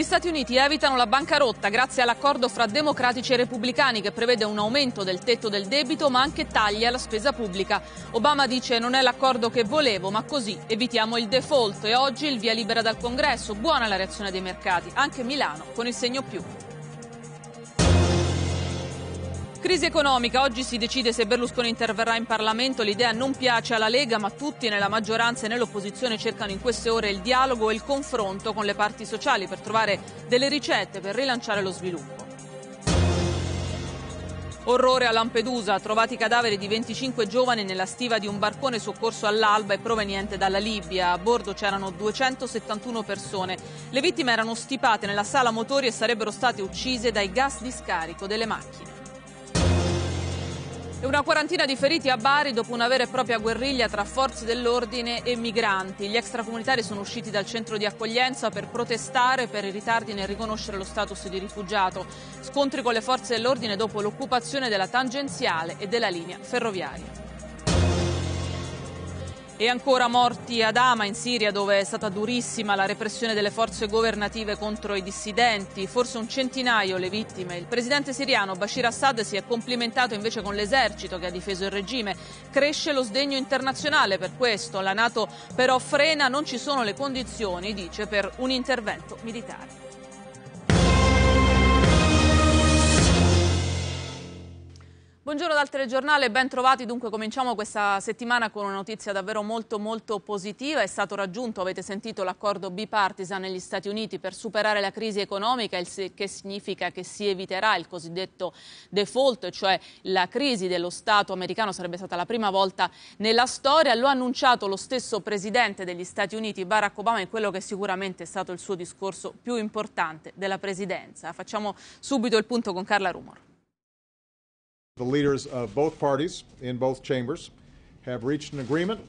Gli Stati Uniti evitano la bancarotta grazie all'accordo fra democratici e repubblicani che prevede un aumento del tetto del debito ma anche tagli alla spesa pubblica. Obama dice non è l'accordo che volevo ma così evitiamo il default e oggi il via libera dal congresso. Buona la reazione dei mercati, anche Milano con il segno più. Crisi economica, oggi si decide se Berlusconi interverrà in Parlamento, l'idea non piace alla Lega ma tutti nella maggioranza e nell'opposizione cercano in queste ore il dialogo e il confronto con le parti sociali per trovare delle ricette per rilanciare lo sviluppo. Orrore a Lampedusa, trovati i cadaveri di 25 giovani nella stiva di un barcone soccorso all'alba e proveniente dalla Libia. A bordo c'erano 271 persone. Le vittime erano stipate nella sala motori e sarebbero state uccise dai gas di scarico delle macchine. E una quarantina di feriti a Bari dopo una vera e propria guerriglia tra forze dell'ordine e migranti. Gli extracomunitari sono usciti dal centro di accoglienza per protestare per i ritardi nel riconoscere lo status di rifugiato. Scontri con le forze dell'ordine dopo l'occupazione della tangenziale e della linea ferroviaria. E ancora morti ad Ama in Siria dove è stata durissima la repressione delle forze governative contro i dissidenti, forse un centinaio le vittime. Il presidente siriano Bashir Assad si è complimentato invece con l'esercito che ha difeso il regime. Cresce lo sdegno internazionale per questo, la Nato però frena, non ci sono le condizioni, dice, per un intervento militare. Buongiorno dal telegiornale, ben trovati. Dunque cominciamo questa settimana con una notizia davvero molto molto positiva. È stato raggiunto, avete sentito, l'accordo bipartisan negli Stati Uniti per superare la crisi economica, il che significa che si eviterà il cosiddetto default, cioè la crisi dello Stato americano. Sarebbe stata la prima volta nella storia. Lo ha annunciato lo stesso presidente degli Stati Uniti, Barack Obama, in quello che sicuramente è stato il suo discorso più importante della presidenza. Facciamo subito il punto con Carla Rumor. The leaders of both parties in both chambers have reached an agreement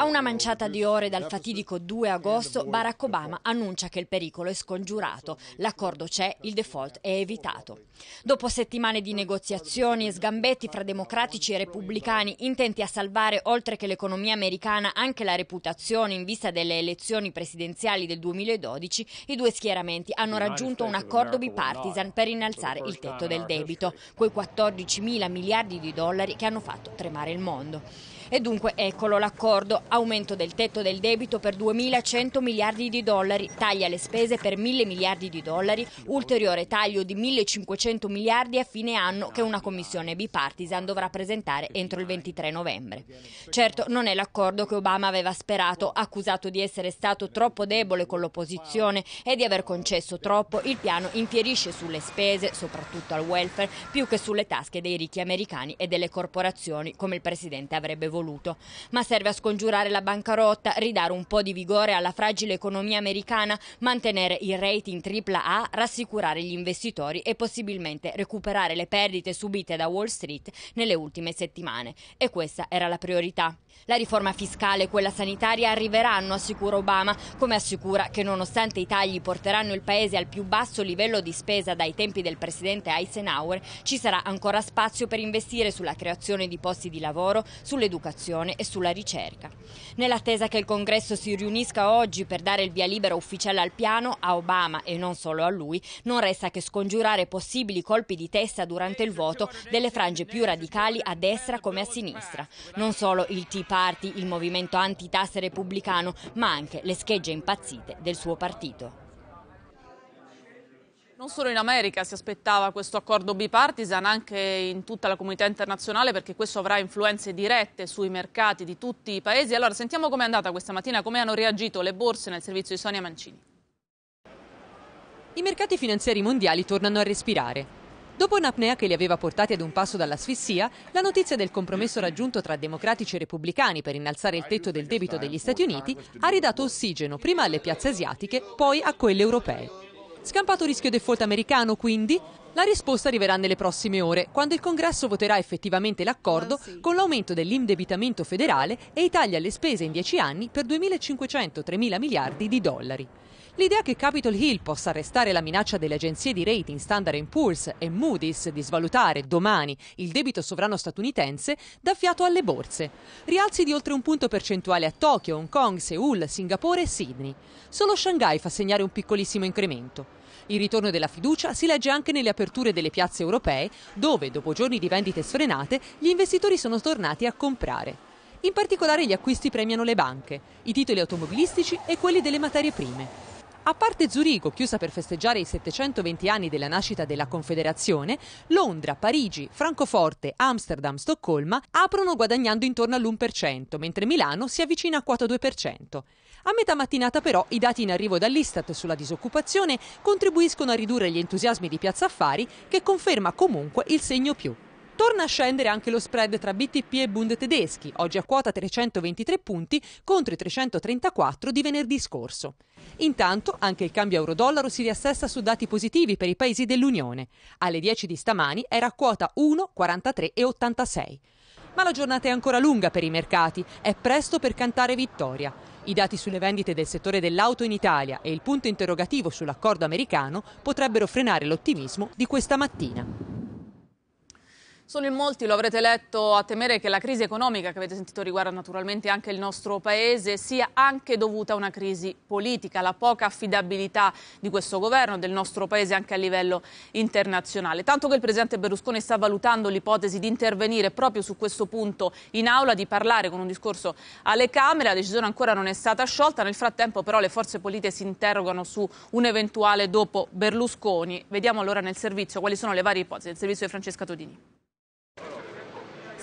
A una manciata di ore dal fatidico 2 agosto, Barack Obama annuncia che il pericolo è scongiurato, l'accordo c'è, il default è evitato. Dopo settimane di negoziazioni e sgambetti fra democratici e repubblicani intenti a salvare, oltre che l'economia americana, anche la reputazione in vista delle elezioni presidenziali del 2012, i due schieramenti hanno raggiunto un accordo bipartisan per innalzare il tetto del debito, quei 14 mila miliardi di dollari che hanno fatto tremare il mondo. E dunque eccolo l'accordo, aumento del tetto del debito per 2.100 miliardi di dollari, taglia le spese per 1.000 miliardi di dollari, ulteriore taglio di 1.500 miliardi a fine anno che una commissione bipartisan dovrà presentare entro il 23 novembre. Certo non è l'accordo che Obama aveva sperato, accusato di essere stato troppo debole con l'opposizione e di aver concesso troppo, il piano infierisce sulle spese, soprattutto al welfare, più che sulle tasche dei ricchi americani e delle corporazioni, come il Presidente avrebbe voluto voluto, ma serve a scongiurare la bancarotta, ridare un po' di vigore alla fragile economia americana, mantenere il rating AAA, rassicurare gli investitori e possibilmente recuperare le perdite subite da Wall Street nelle ultime settimane. E questa era la priorità. La riforma fiscale e quella sanitaria arriveranno, assicura Obama, come assicura che nonostante i tagli porteranno il Paese al più basso livello di spesa dai tempi del presidente Eisenhower, ci sarà ancora spazio per investire sulla creazione di posti di lavoro, sull'educazione sull'educazione e sulla ricerca. Nell'attesa che il Congresso si riunisca oggi per dare il via libera ufficiale al piano, a Obama e non solo a lui, non resta che scongiurare possibili colpi di testa durante il voto delle frange più radicali a destra come a sinistra. Non solo il Tea Party, il movimento antitasse repubblicano, ma anche le schegge impazzite del suo partito. Non solo in America si aspettava questo accordo bipartisan, anche in tutta la comunità internazionale perché questo avrà influenze dirette sui mercati di tutti i paesi. Allora sentiamo com'è andata questa mattina, come hanno reagito le borse nel servizio di Sonia Mancini. I mercati finanziari mondiali tornano a respirare. Dopo un'apnea che li aveva portati ad un passo dall'asfissia, la notizia del compromesso raggiunto tra democratici e repubblicani per innalzare il tetto del debito degli Stati Uniti ha ridato ossigeno prima alle piazze asiatiche, poi a quelle europee. Scampato rischio default americano, quindi, la risposta arriverà nelle prossime ore, quando il Congresso voterà effettivamente l'accordo ah, con l'aumento dell'indebitamento federale e i le spese in 10 anni per 2.500-3.000 miliardi di dollari. L'idea che Capitol Hill possa arrestare la minaccia delle agenzie di rating Standard Poor's e Moody's di svalutare domani il debito sovrano statunitense dà fiato alle borse. Rialzi di oltre un punto percentuale a Tokyo, Hong Kong, Seoul, Singapore e Sydney. Solo Shanghai fa segnare un piccolissimo incremento. Il ritorno della fiducia si legge anche nelle aperture delle piazze europee, dove, dopo giorni di vendite sfrenate, gli investitori sono tornati a comprare. In particolare gli acquisti premiano le banche, i titoli automobilistici e quelli delle materie prime. A parte Zurigo, chiusa per festeggiare i 720 anni della nascita della Confederazione, Londra, Parigi, Francoforte, Amsterdam, Stoccolma aprono guadagnando intorno all'1%, mentre Milano si avvicina a quota 2%. A metà mattinata però i dati in arrivo dall'Istat sulla disoccupazione contribuiscono a ridurre gli entusiasmi di Piazza Affari che conferma comunque il segno più. Torna a scendere anche lo spread tra BTP e Bund tedeschi, oggi a quota 323 punti contro i 334 di venerdì scorso. Intanto anche il cambio euro-dollaro si riassessa su dati positivi per i paesi dell'Unione. Alle 10 di stamani era a quota 1,43,86. Ma la giornata è ancora lunga per i mercati, è presto per cantare vittoria. I dati sulle vendite del settore dell'auto in Italia e il punto interrogativo sull'accordo americano potrebbero frenare l'ottimismo di questa mattina. Sono in molti, lo avrete letto, a temere che la crisi economica che avete sentito riguarda naturalmente anche il nostro Paese sia anche dovuta a una crisi politica, la poca affidabilità di questo governo, del nostro Paese anche a livello internazionale. Tanto che il Presidente Berlusconi sta valutando l'ipotesi di intervenire proprio su questo punto in aula, di parlare con un discorso alle Camere, la decisione ancora non è stata sciolta, nel frattempo però le forze politiche si interrogano su un eventuale dopo Berlusconi. Vediamo allora nel servizio quali sono le varie ipotesi, del servizio di Francesca Todini.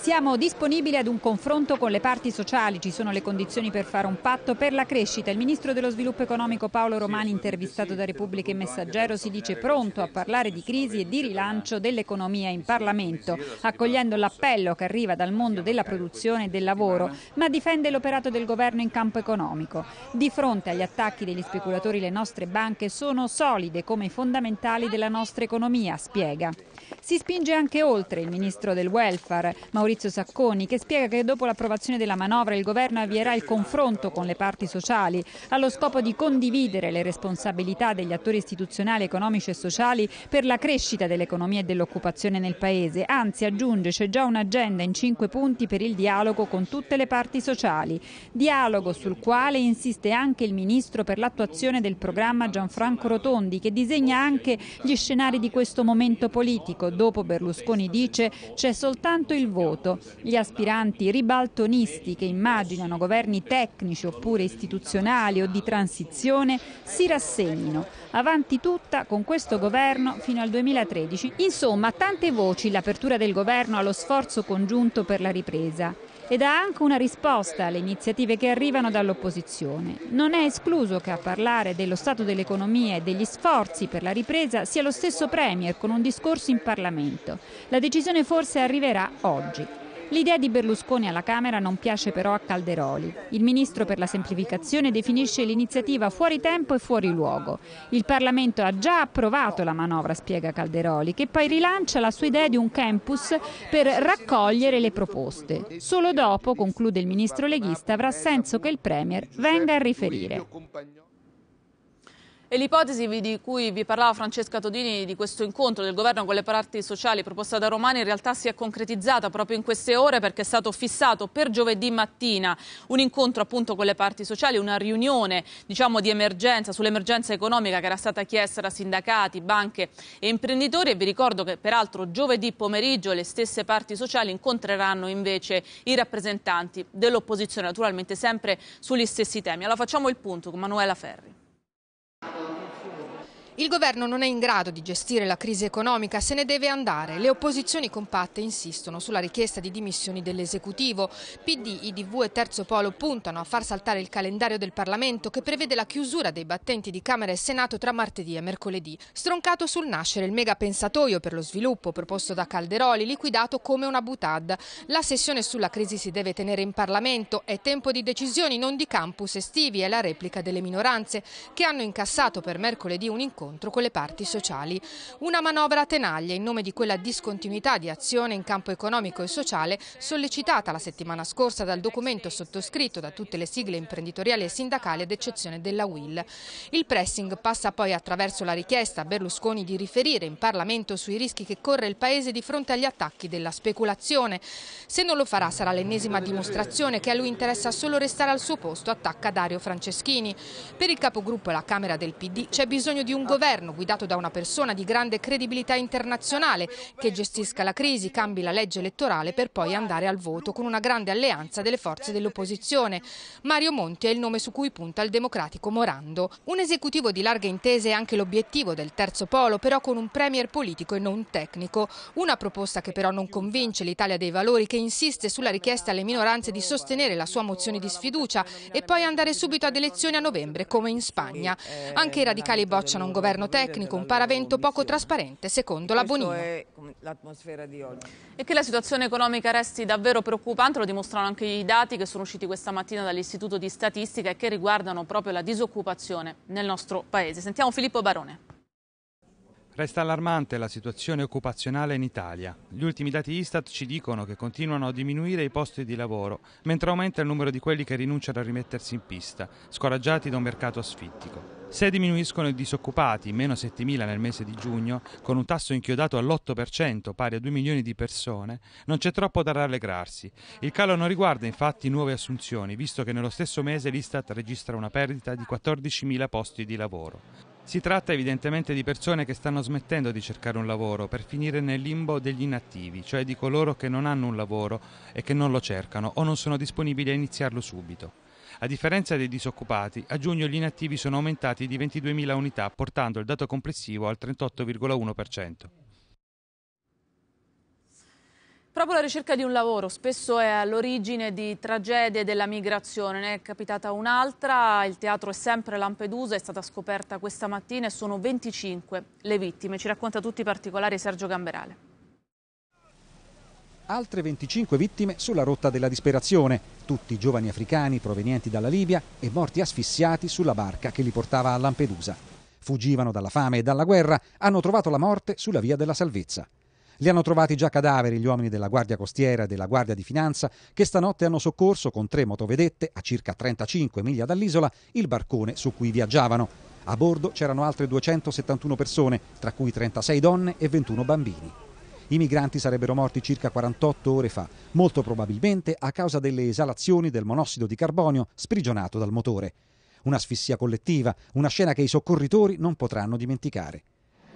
Siamo disponibili ad un confronto con le parti sociali, ci sono le condizioni per fare un patto per la crescita. Il ministro dello sviluppo economico Paolo Romani, intervistato da Repubblica e Messaggero, si dice pronto a parlare di crisi e di rilancio dell'economia in Parlamento, accogliendo l'appello che arriva dal mondo della produzione e del lavoro, ma difende l'operato del governo in campo economico. Di fronte agli attacchi degli speculatori le nostre banche sono solide come i fondamentali della nostra economia, spiega. Si spinge anche oltre il ministro del welfare, Maurizio Sacconi, che spiega che dopo l'approvazione della manovra il governo avvierà il confronto con le parti sociali allo scopo di condividere le responsabilità degli attori istituzionali, economici e sociali per la crescita dell'economia e dell'occupazione nel Paese. Anzi, aggiunge, c'è già un'agenda in cinque punti per il dialogo con tutte le parti sociali. Dialogo sul quale insiste anche il ministro per l'attuazione del programma Gianfranco Rotondi, che disegna anche gli scenari di questo momento politico politico dopo Berlusconi dice c'è soltanto il voto. Gli aspiranti ribaltonisti che immaginano governi tecnici oppure istituzionali o di transizione si rassegnino. Avanti tutta con questo governo fino al 2013. Insomma, tante voci l'apertura del governo allo sforzo congiunto per la ripresa ed ha anche una risposta alle iniziative che arrivano dall'opposizione. Non è escluso che a parlare dello stato dell'economia e degli sforzi per la ripresa sia lo stesso Premier con un discorso in Parlamento. La decisione forse arriverà oggi. L'idea di Berlusconi alla Camera non piace però a Calderoli. Il ministro per la semplificazione definisce l'iniziativa fuori tempo e fuori luogo. Il Parlamento ha già approvato la manovra, spiega Calderoli, che poi rilancia la sua idea di un campus per raccogliere le proposte. Solo dopo, conclude il ministro leghista, avrà senso che il Premier venga a riferire. E l'ipotesi di cui vi parlava Francesca Todini di questo incontro del governo con le parti sociali proposta da Romani in realtà si è concretizzata proprio in queste ore perché è stato fissato per giovedì mattina un incontro appunto con le parti sociali, una riunione diciamo di emergenza sull'emergenza economica che era stata chiesta da sindacati, banche e imprenditori e vi ricordo che peraltro giovedì pomeriggio le stesse parti sociali incontreranno invece i rappresentanti dell'opposizione naturalmente sempre sugli stessi temi. Allora facciamo il punto con Manuela Ferri. Thank you. Il governo non è in grado di gestire la crisi economica, se ne deve andare. Le opposizioni compatte insistono sulla richiesta di dimissioni dell'esecutivo. PD, IDV e Terzo Polo puntano a far saltare il calendario del Parlamento che prevede la chiusura dei battenti di Camera e Senato tra martedì e mercoledì. Stroncato sul nascere il mega pensatoio per lo sviluppo proposto da Calderoli, liquidato come una butad. La sessione sulla crisi si deve tenere in Parlamento, è tempo di decisioni, non di campus estivi, è la replica delle minoranze che hanno incassato per mercoledì un incontro incontro con le parti sociali. Una manovra a tenaglia in nome di quella discontinuità di azione in campo economico e sociale sollecitata la settimana scorsa dal documento sottoscritto da tutte le sigle imprenditoriali e sindacali ad eccezione della WIL. Il pressing passa poi attraverso la richiesta a Berlusconi di riferire in Parlamento sui rischi che corre il Paese di fronte agli attacchi della speculazione. Se non lo farà sarà l'ennesima dimostrazione che a lui interessa solo restare al suo posto, attacca Dario Franceschini. Per il capogruppo alla Camera del PD c'è bisogno di un governo governo guidato da una persona di grande credibilità internazionale che gestisca la crisi, cambi la legge elettorale per poi andare al voto con una grande alleanza delle forze dell'opposizione. Mario Monti è il nome su cui punta il democratico Morando. Un esecutivo di larghe intese è anche l'obiettivo del terzo polo, però con un premier politico e non tecnico. Una proposta che però non convince l'Italia dei Valori che insiste sulla richiesta alle minoranze di sostenere la sua mozione di sfiducia e poi andare subito ad elezioni a novembre come in Spagna. Anche i radicali bocciano un governo governo tecnico, un paravento poco trasparente, secondo la Bonino. E che la situazione economica resti davvero preoccupante lo dimostrano anche i dati che sono usciti questa mattina dall'Istituto di Statistica e che riguardano proprio la disoccupazione nel nostro Paese. Sentiamo Filippo Barone. Resta allarmante la situazione occupazionale in Italia. Gli ultimi dati Istat ci dicono che continuano a diminuire i posti di lavoro, mentre aumenta il numero di quelli che rinunciano a rimettersi in pista, scoraggiati da un mercato asfittico. Se diminuiscono i disoccupati, meno 7.000 nel mese di giugno, con un tasso inchiodato all'8%, pari a 2 milioni di persone, non c'è troppo da rallegrarsi. Il calo non riguarda infatti nuove assunzioni, visto che nello stesso mese l'Istat registra una perdita di 14.000 posti di lavoro. Si tratta evidentemente di persone che stanno smettendo di cercare un lavoro per finire nel limbo degli inattivi, cioè di coloro che non hanno un lavoro e che non lo cercano o non sono disponibili a iniziarlo subito. A differenza dei disoccupati, a giugno gli inattivi sono aumentati di 22.000 unità, portando il dato complessivo al 38,1%. Proprio la ricerca di un lavoro spesso è all'origine di tragedie della migrazione, ne è capitata un'altra, il teatro è sempre Lampedusa, è stata scoperta questa mattina e sono 25 le vittime. Ci racconta tutti i particolari Sergio Gamberale. Altre 25 vittime sulla rotta della disperazione, tutti giovani africani provenienti dalla Libia e morti asfissiati sulla barca che li portava a Lampedusa. Fuggivano dalla fame e dalla guerra, hanno trovato la morte sulla via della salvezza. Li hanno trovati già cadaveri gli uomini della Guardia Costiera e della Guardia di Finanza che stanotte hanno soccorso con tre motovedette a circa 35 miglia dall'isola il barcone su cui viaggiavano. A bordo c'erano altre 271 persone, tra cui 36 donne e 21 bambini. I migranti sarebbero morti circa 48 ore fa, molto probabilmente a causa delle esalazioni del monossido di carbonio sprigionato dal motore. Un'asfissia collettiva, una scena che i soccorritori non potranno dimenticare.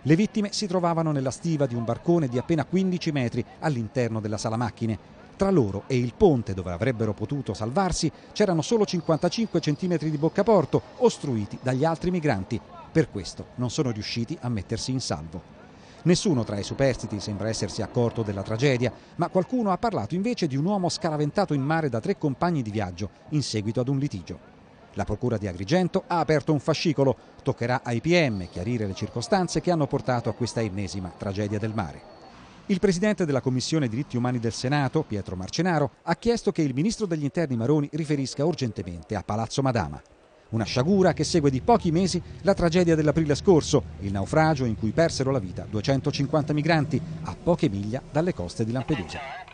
Le vittime si trovavano nella stiva di un barcone di appena 15 metri all'interno della sala macchine. Tra loro e il ponte dove avrebbero potuto salvarsi c'erano solo 55 cm di boccaporto ostruiti dagli altri migranti. Per questo non sono riusciti a mettersi in salvo. Nessuno tra i superstiti sembra essersi accorto della tragedia, ma qualcuno ha parlato invece di un uomo scaraventato in mare da tre compagni di viaggio in seguito ad un litigio. La Procura di Agrigento ha aperto un fascicolo. Toccherà ai PM chiarire le circostanze che hanno portato a questa ennesima tragedia del mare. Il presidente della Commissione diritti umani del Senato, Pietro Marcenaro, ha chiesto che il ministro degli interni Maroni riferisca urgentemente a Palazzo Madama. Una sciagura che segue di pochi mesi la tragedia dell'aprile scorso, il naufragio in cui persero la vita 250 migranti a poche miglia dalle coste di Lampedusa.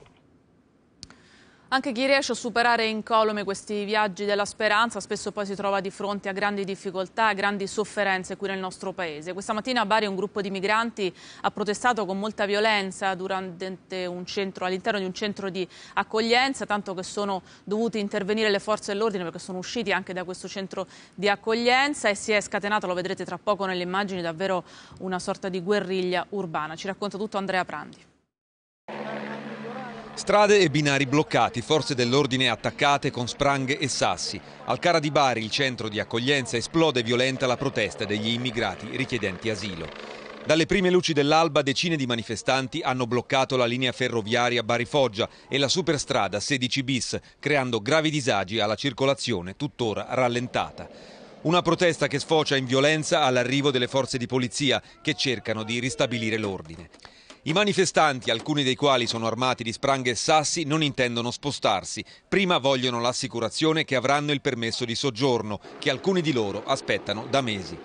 Anche chi riesce a superare incolume questi viaggi della speranza spesso poi si trova di fronte a grandi difficoltà, a grandi sofferenze qui nel nostro paese. Questa mattina a Bari un gruppo di migranti ha protestato con molta violenza all'interno di un centro di accoglienza, tanto che sono dovute intervenire le forze dell'ordine perché sono usciti anche da questo centro di accoglienza e si è scatenata, lo vedrete tra poco nelle immagini, davvero una sorta di guerriglia urbana. Ci racconta tutto Andrea Prandi. Strade e binari bloccati, forze dell'ordine attaccate con spranghe e sassi. Al Cara di Bari, il centro di accoglienza, esplode violenta la protesta degli immigrati richiedenti asilo. Dalle prime luci dell'alba decine di manifestanti hanno bloccato la linea ferroviaria Bari-Foggia e la superstrada 16 bis, creando gravi disagi alla circolazione tuttora rallentata. Una protesta che sfocia in violenza all'arrivo delle forze di polizia che cercano di ristabilire l'ordine. I manifestanti, alcuni dei quali sono armati di spranghe e sassi, non intendono spostarsi. Prima vogliono l'assicurazione che avranno il permesso di soggiorno, che alcuni di loro aspettano da mesi.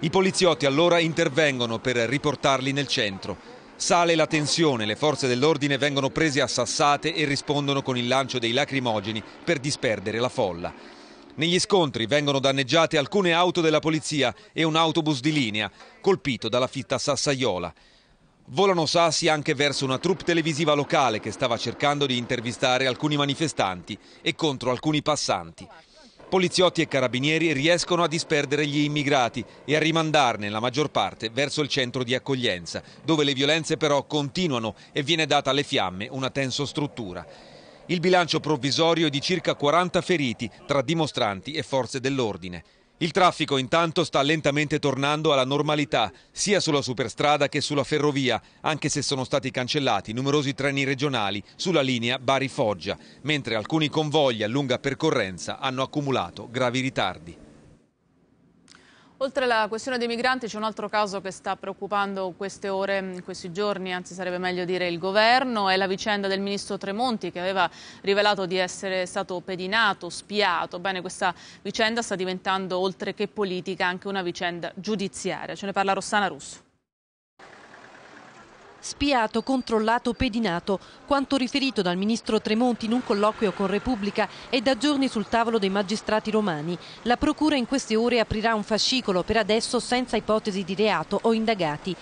I poliziotti allora intervengono per riportarli nel centro. Sale la tensione, le forze dell'ordine vengono prese a sassate e rispondono con il lancio dei lacrimogeni per disperdere la folla. Negli scontri vengono danneggiate alcune auto della polizia e un autobus di linea, colpito dalla fitta sassaiola. Volano sassi anche verso una troupe televisiva locale che stava cercando di intervistare alcuni manifestanti e contro alcuni passanti. Poliziotti e carabinieri riescono a disperdere gli immigrati e a rimandarne la maggior parte verso il centro di accoglienza, dove le violenze però continuano e viene data alle fiamme una tenso struttura. Il bilancio provvisorio è di circa 40 feriti tra dimostranti e forze dell'ordine. Il traffico intanto sta lentamente tornando alla normalità, sia sulla superstrada che sulla ferrovia, anche se sono stati cancellati numerosi treni regionali sulla linea Bari-Foggia, mentre alcuni convogli a lunga percorrenza hanno accumulato gravi ritardi. Oltre alla questione dei migranti c'è un altro caso che sta preoccupando queste ore, questi giorni, anzi sarebbe meglio dire il governo, è la vicenda del ministro Tremonti che aveva rivelato di essere stato pedinato, spiato. Bene, questa vicenda sta diventando oltre che politica anche una vicenda giudiziaria. Ce ne parla Rossana Russo spiato, controllato, pedinato, quanto riferito dal ministro Tremonti in un colloquio con Repubblica è da giorni sul tavolo dei magistrati romani. La procura in queste ore aprirà un fascicolo, per adesso senza ipotesi di reato o indagati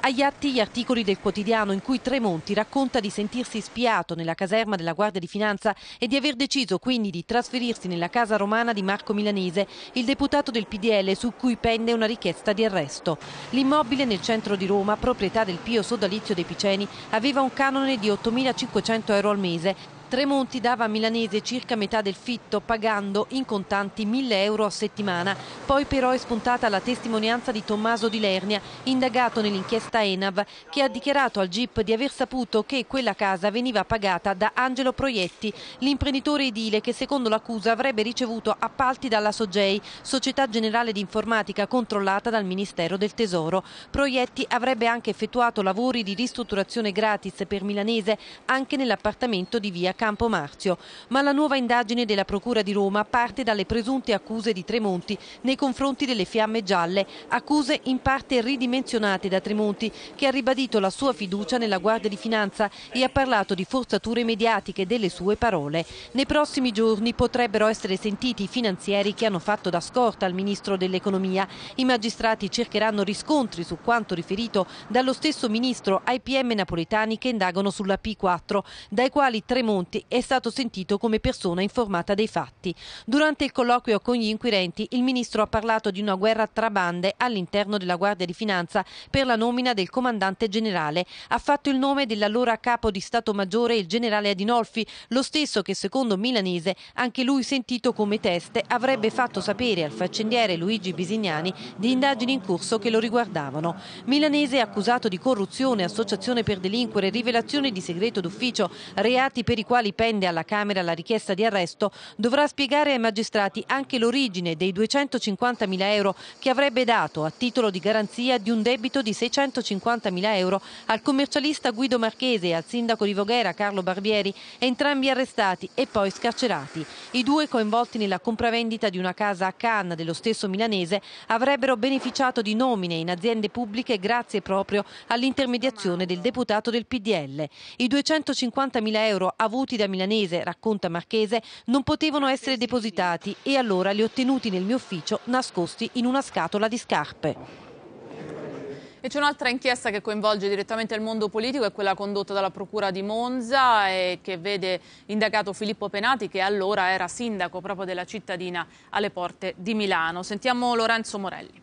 agli atti gli articoli del quotidiano in cui Tremonti racconta di sentirsi spiato nella caserma della Guardia di Finanza e di aver deciso quindi di trasferirsi nella casa romana di Marco Milanese, il deputato del PDL su cui pende una richiesta di arresto. L'immobile nel centro di Roma, proprietà del Pio Sodalizio dei Piceni, aveva un canone di 8.500 euro al mese, Tremonti dava a Milanese circa metà del fitto pagando in contanti 1000 euro a settimana. Poi però è spuntata la testimonianza di Tommaso Di Lernia, indagato nell'inchiesta Enav, che ha dichiarato al GIP di aver saputo che quella casa veniva pagata da Angelo Proietti, l'imprenditore edile che secondo l'accusa avrebbe ricevuto appalti dalla Sogei, Società Generale di Informatica controllata dal Ministero del Tesoro. Proietti avrebbe anche effettuato lavori di ristrutturazione gratis per Milanese anche nell'appartamento di via Campo Marzio, ma la nuova indagine della Procura di Roma parte dalle presunte accuse di Tremonti nei confronti delle fiamme gialle, accuse in parte ridimensionate da Tremonti che ha ribadito la sua fiducia nella Guardia di Finanza e ha parlato di forzature mediatiche delle sue parole. Nei prossimi giorni potrebbero essere sentiti i finanzieri che hanno fatto da scorta al Ministro dell'Economia. I magistrati cercheranno riscontri su quanto riferito dallo stesso Ministro ai PM napoletani che indagano sulla P4, dai quali Tremonti Monti è stato sentito come persona informata dei fatti. Durante il colloquio con gli inquirenti il ministro ha parlato di una guerra tra bande all'interno della Guardia di Finanza per la nomina del comandante generale. Ha fatto il nome dell'allora capo di Stato Maggiore, il generale Adinolfi, lo stesso che secondo Milanese, anche lui sentito come teste, avrebbe fatto sapere al faccendiere Luigi Bisignani di indagini in corso che lo riguardavano. Milanese accusato di corruzione, associazione per delinquere, rivelazione di segreto d'ufficio, reati per i quali quali pende alla Camera la richiesta di arresto, dovrà spiegare ai magistrati anche l'origine dei 250 mila euro che avrebbe dato a titolo di garanzia di un debito di 650 mila euro al commercialista Guido Marchese e al sindaco di Voghera Carlo Barbieri, entrambi arrestati e poi scarcerati. I due coinvolti nella compravendita di una casa a Cannes dello stesso milanese avrebbero beneficiato di nomine in aziende pubbliche grazie proprio all'intermediazione del deputato del PDL. I 250 mila euro avuti ottenuti da Milanese, racconta Marchese, non potevano essere depositati e allora li ho ottenuti nel mio ufficio nascosti in una scatola di scarpe. E c'è un'altra inchiesta che coinvolge direttamente il mondo politico, è quella condotta dalla Procura di Monza e che vede indagato Filippo Penati che allora era sindaco proprio della cittadina alle porte di Milano. Sentiamo Lorenzo Morelli.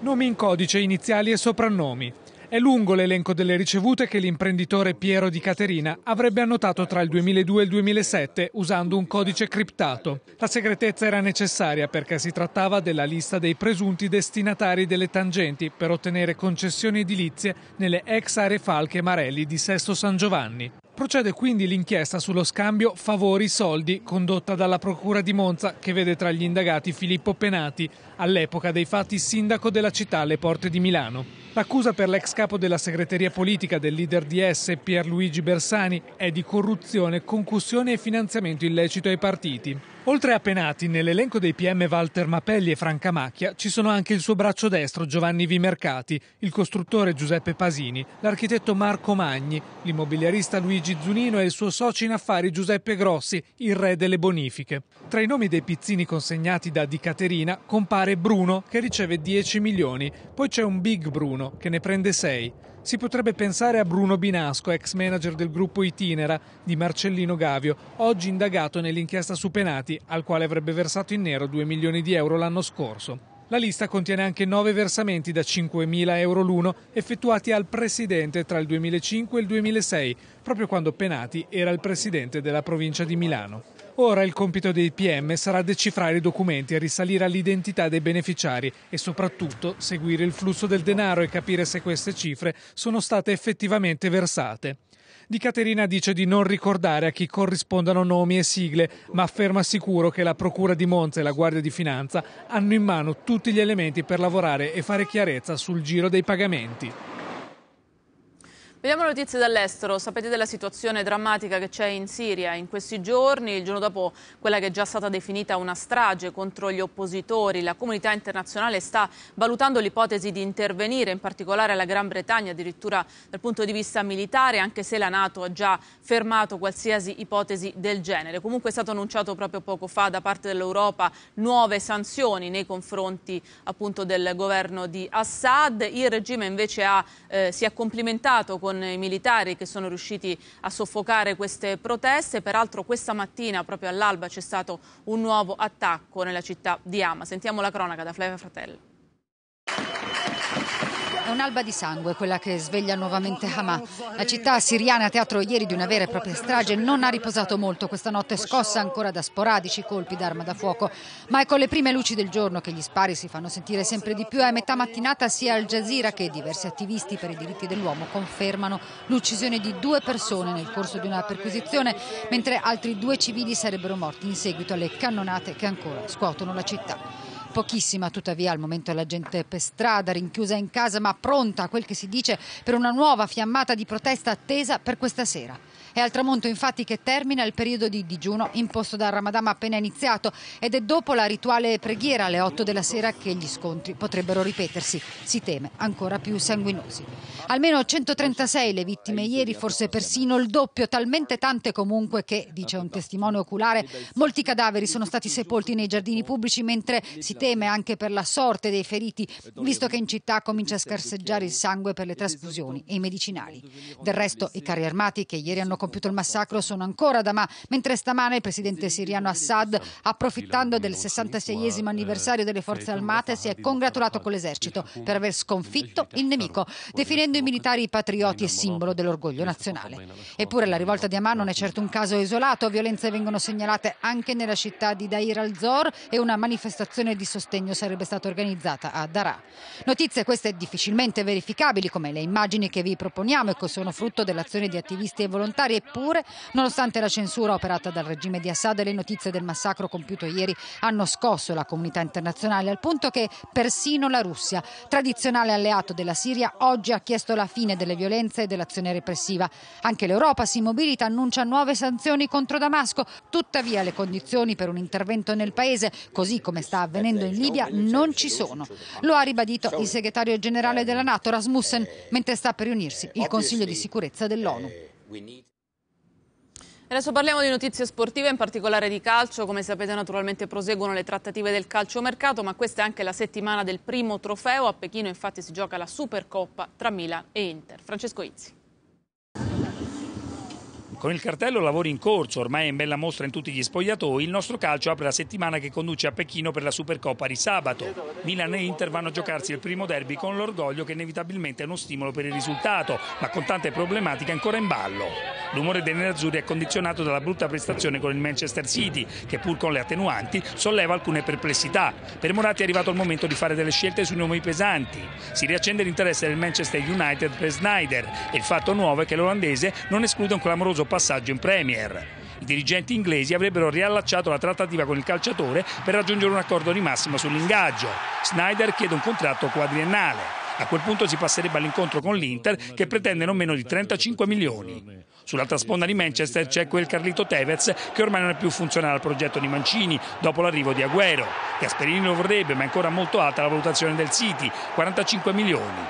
Nomi in codice, iniziali e soprannomi. È lungo l'elenco delle ricevute che l'imprenditore Piero Di Caterina avrebbe annotato tra il 2002 e il 2007 usando un codice criptato. La segretezza era necessaria perché si trattava della lista dei presunti destinatari delle tangenti per ottenere concessioni edilizie nelle ex aree Falche Marelli di Sesto San Giovanni. Procede quindi l'inchiesta sullo scambio favori soldi condotta dalla Procura di Monza che vede tra gli indagati Filippo Penati, all'epoca dei fatti sindaco della città alle porte di Milano. L'accusa per l'ex capo della segreteria politica del leader di DS Pierluigi Bersani è di corruzione, concussione e finanziamento illecito ai partiti. Oltre a Penati, nell'elenco dei PM Walter Mapelli e Franca Macchia ci sono anche il suo braccio destro Giovanni Vimercati, il costruttore Giuseppe Pasini, l'architetto Marco Magni, l'immobiliarista Luigi Zunino e il suo socio in affari Giuseppe Grossi, il re delle bonifiche. Tra i nomi dei pizzini consegnati da Di Caterina compare Bruno che riceve 10 milioni, poi c'è un Big Bruno che ne prende 6 si potrebbe pensare a Bruno Binasco, ex manager del gruppo Itinera di Marcellino Gavio, oggi indagato nell'inchiesta su Penati, al quale avrebbe versato in nero 2 milioni di euro l'anno scorso. La lista contiene anche nove versamenti da 5.000 euro l'uno effettuati al presidente tra il 2005 e il 2006, proprio quando Penati era il presidente della provincia di Milano. Ora il compito dei PM sarà decifrare i documenti e risalire all'identità dei beneficiari e soprattutto seguire il flusso del denaro e capire se queste cifre sono state effettivamente versate. Di Caterina dice di non ricordare a chi corrispondano nomi e sigle, ma afferma sicuro che la Procura di Monza e la Guardia di Finanza hanno in mano tutti gli elementi per lavorare e fare chiarezza sul giro dei pagamenti. Vediamo notizie dall'estero. Sapete della situazione drammatica che c'è in Siria in questi giorni, il giorno dopo quella che è già stata definita una strage contro gli oppositori. La comunità internazionale sta valutando l'ipotesi di intervenire, in particolare la Gran Bretagna, addirittura dal punto di vista militare, anche se la Nato ha già fermato qualsiasi ipotesi del genere. Comunque è stato annunciato proprio poco fa da parte dell'Europa nuove sanzioni nei confronti appunto del governo di Assad. Il regime invece ha, eh, si è complimentato con con i militari che sono riusciti a soffocare queste proteste. Peraltro questa mattina, proprio all'alba, c'è stato un nuovo attacco nella città di Ama. Sentiamo la cronaca da Flavia Fratello. È un'alba di sangue quella che sveglia nuovamente Hamas. La città siriana, teatro ieri di una vera e propria strage, non ha riposato molto questa notte, scossa ancora da sporadici colpi d'arma da fuoco. Ma è con le prime luci del giorno che gli spari si fanno sentire sempre di più. A metà mattinata sia Al Jazeera che diversi attivisti per i diritti dell'uomo confermano l'uccisione di due persone nel corso di una perquisizione, mentre altri due civili sarebbero morti in seguito alle cannonate che ancora scuotono la città pochissima tuttavia al momento la gente per strada, rinchiusa in casa ma pronta a quel che si dice per una nuova fiammata di protesta attesa per questa sera. È al tramonto infatti che termina il periodo di digiuno imposto dal Ramadan appena iniziato ed è dopo la rituale preghiera alle 8 della sera che gli scontri potrebbero ripetersi, si teme ancora più sanguinosi. Almeno 136 le vittime ieri, forse persino il doppio, talmente tante comunque che, dice un testimone oculare, molti cadaveri sono stati sepolti nei giardini pubblici mentre si teme anche per la sorte dei feriti, visto che in città comincia a scarseggiare il sangue per le trasfusioni e i medicinali. Del resto i carri armati che ieri hanno compiuto il massacro sono ancora ad Hama, mentre stamane il presidente siriano Assad, approfittando del 66 eh, anniversario delle forze armate, si è congratulato con l'esercito per aver sconfitto il nemico, definendo i militari patrioti e simbolo dell'orgoglio nazionale. Eppure la rivolta di Hama non è certo un caso isolato, violenze vengono segnalate anche nella città di Dair al-Zor e una manifestazione di sostegno sarebbe stata organizzata a Daraa. Notizie queste difficilmente verificabili come le immagini che vi proponiamo e che sono frutto dell'azione di attivisti e volontari militari. Eppure, nonostante la censura operata dal regime di Assad, le notizie del massacro compiuto ieri hanno scosso la comunità internazionale al punto che persino la Russia, tradizionale alleato della Siria, oggi ha chiesto la fine delle violenze e dell'azione repressiva. Anche l'Europa si mobilita, annuncia nuove sanzioni contro Damasco. Tuttavia le condizioni per un intervento nel paese, così come sta avvenendo in Libia, non ci sono. Lo ha ribadito il segretario generale della Nato, Rasmussen, mentre sta per riunirsi il Consiglio di sicurezza dell'ONU. Eh, Adesso parliamo di notizie sportive, in particolare di calcio. Come sapete naturalmente proseguono le trattative del calciomercato, ma questa è anche la settimana del primo trofeo. A Pechino infatti si gioca la Supercoppa tra Milan e Inter. Francesco Izzi. Con il cartello lavori in corso, ormai è in bella mostra in tutti gli spogliatoi, il nostro calcio apre la settimana che conduce a Pechino per la Supercoppa di sabato. Milan e Inter vanno a giocarsi il primo derby con l'orgoglio che inevitabilmente è uno stimolo per il risultato, ma con tante problematiche ancora in ballo. L'umore dei nerazzurri è condizionato dalla brutta prestazione con il Manchester City, che pur con le attenuanti solleva alcune perplessità. Per Moratti è arrivato il momento di fare delle scelte sui nomi pesanti. Si riaccende l'interesse del Manchester United per Snyder e il fatto nuovo è che l'olandese non esclude un clamoroso passaggio in Premier. I dirigenti inglesi avrebbero riallacciato la trattativa con il calciatore per raggiungere un accordo di massima sull'ingaggio. Snyder chiede un contratto quadriennale. A quel punto si passerebbe all'incontro con l'Inter che pretende non meno di 35 milioni. Sull'altra sponda di Manchester c'è quel Carlito Tevez che ormai non è più funzionale al progetto di Mancini dopo l'arrivo di Agüero. Gasperini lo vorrebbe ma è ancora molto alta la valutazione del City, 45 milioni.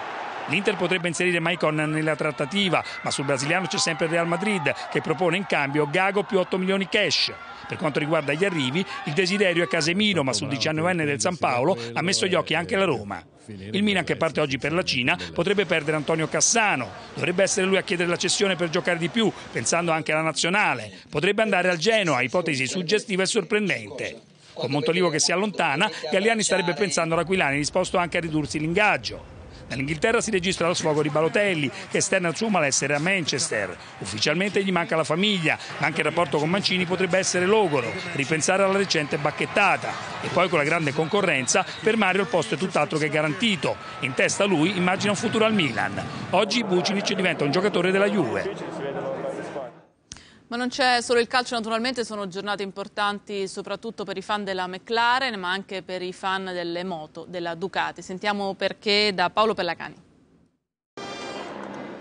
L'Inter potrebbe inserire Maicon nella trattativa, ma sul brasiliano c'è sempre il Real Madrid che propone in cambio Gago più 8 milioni cash. Per quanto riguarda gli arrivi, il desiderio è Casemiro, ma sul 19enne del San Paolo ha messo gli occhi anche la Roma. Il Milan che parte oggi per la Cina potrebbe perdere Antonio Cassano, dovrebbe essere lui a chiedere la cessione per giocare di più, pensando anche alla nazionale. Potrebbe andare al Genoa, ipotesi suggestiva e sorprendente. Con Montolivo che si allontana, Galliani starebbe pensando all'Aquilani disposto anche a ridursi l'ingaggio. Dall'Inghilterra si registra lo sfogo di Balotelli, che esterna il suo malessere a Manchester. Ufficialmente gli manca la famiglia, ma anche il rapporto con Mancini potrebbe essere logoro, ripensare alla recente bacchettata. E poi con la grande concorrenza, per Mario il posto è tutt'altro che garantito. In testa lui immagina un futuro al Milan. Oggi Bucinic diventa un giocatore della Juve. Ma non c'è solo il calcio, naturalmente sono giornate importanti soprattutto per i fan della McLaren, ma anche per i fan delle moto, della Ducati. Sentiamo perché da Paolo Pellacani.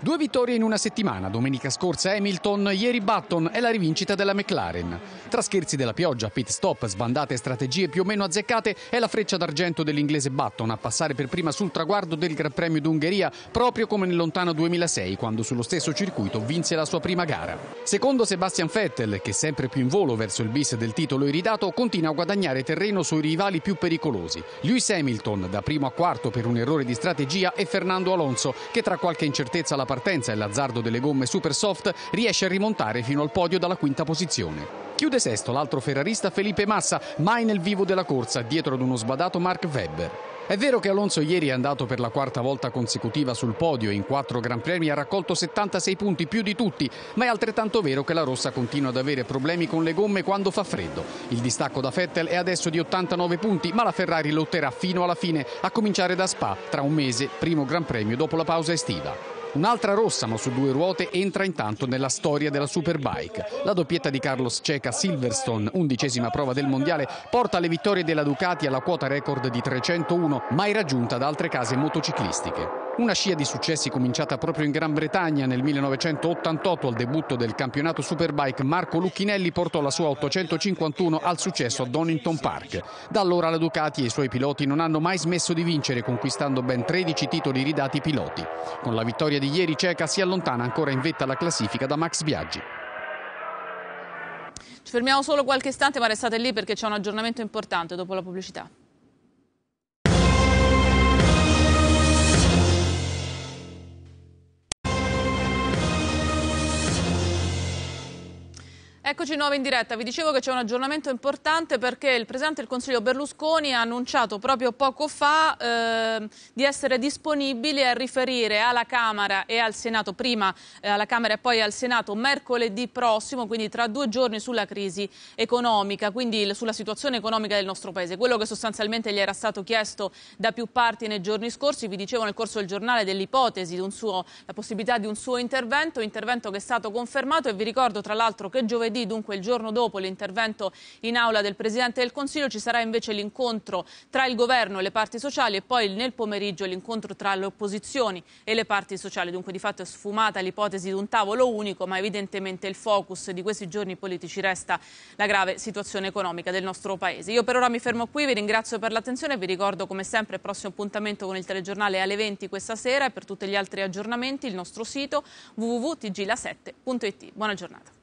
Due vittorie in una settimana, domenica scorsa Hamilton, ieri Button e la rivincita della McLaren. Tra scherzi della pioggia, pit stop, sbandate e strategie più o meno azzeccate è la freccia d'argento dell'inglese Button a passare per prima sul traguardo del Gran Premio d'Ungheria, proprio come nel lontano 2006, quando sullo stesso circuito vinse la sua prima gara. Secondo Sebastian Vettel, che sempre più in volo verso il bis del titolo iridato, continua a guadagnare terreno sui rivali più pericolosi. Lewis Hamilton, da primo a quarto per un errore di strategia, e Fernando Alonso, che tra qualche incertezza la partenza e l'azzardo delle gomme super soft riesce a rimontare fino al podio dalla quinta posizione. Chiude sesto l'altro ferrarista Felipe Massa, mai nel vivo della corsa, dietro ad uno sbadato Mark Webber. È vero che Alonso ieri è andato per la quarta volta consecutiva sul podio e in quattro Gran Premi ha raccolto 76 punti più di tutti, ma è altrettanto vero che la rossa continua ad avere problemi con le gomme quando fa freddo. Il distacco da Vettel è adesso di 89 punti, ma la Ferrari lotterà fino alla fine, a cominciare da Spa, tra un mese, primo Gran Premio dopo la pausa estiva. Un'altra rossa ma su due ruote entra intanto nella storia della Superbike. La doppietta di Carlos Ceca Silverstone, undicesima prova del mondiale, porta le vittorie della Ducati alla quota record di 301, mai raggiunta da altre case motociclistiche. Una scia di successi cominciata proprio in Gran Bretagna nel 1988 al debutto del campionato Superbike Marco Lucchinelli portò la sua 851 al successo a Donington Park. Da allora la Ducati e i suoi piloti non hanno mai smesso di vincere conquistando ben 13 titoli ridati ai piloti. Con la vittoria di ieri cieca si allontana ancora in vetta alla classifica da Max Biaggi. Ci fermiamo solo qualche istante ma restate lì perché c'è un aggiornamento importante dopo la pubblicità. Eccoci nuovi in diretta, vi dicevo che c'è un aggiornamento importante perché il Presidente del Consiglio Berlusconi ha annunciato proprio poco fa eh, di essere disponibile a riferire alla Camera e al Senato, prima eh, alla Camera e poi al Senato, mercoledì prossimo, quindi tra due giorni sulla crisi economica, quindi sulla situazione economica del nostro Paese. Quello che sostanzialmente gli era stato chiesto da più parti nei giorni scorsi, vi dicevo nel corso del giornale dell'ipotesi, la possibilità di un suo intervento, intervento che è stato confermato e vi ricordo tra l'altro che giovedì lunedì, dunque il giorno dopo l'intervento in aula del Presidente del Consiglio, ci sarà invece l'incontro tra il governo e le parti sociali e poi nel pomeriggio l'incontro tra le opposizioni e le parti sociali. Dunque di fatto è sfumata l'ipotesi di un tavolo unico, ma evidentemente il focus di questi giorni politici resta la grave situazione economica del nostro Paese. Io per ora mi fermo qui, vi ringrazio per l'attenzione vi ricordo come sempre il prossimo appuntamento con il telegiornale alle 20 questa sera e per tutti gli altri aggiornamenti il nostro sito www.tgla7.it. Buona giornata.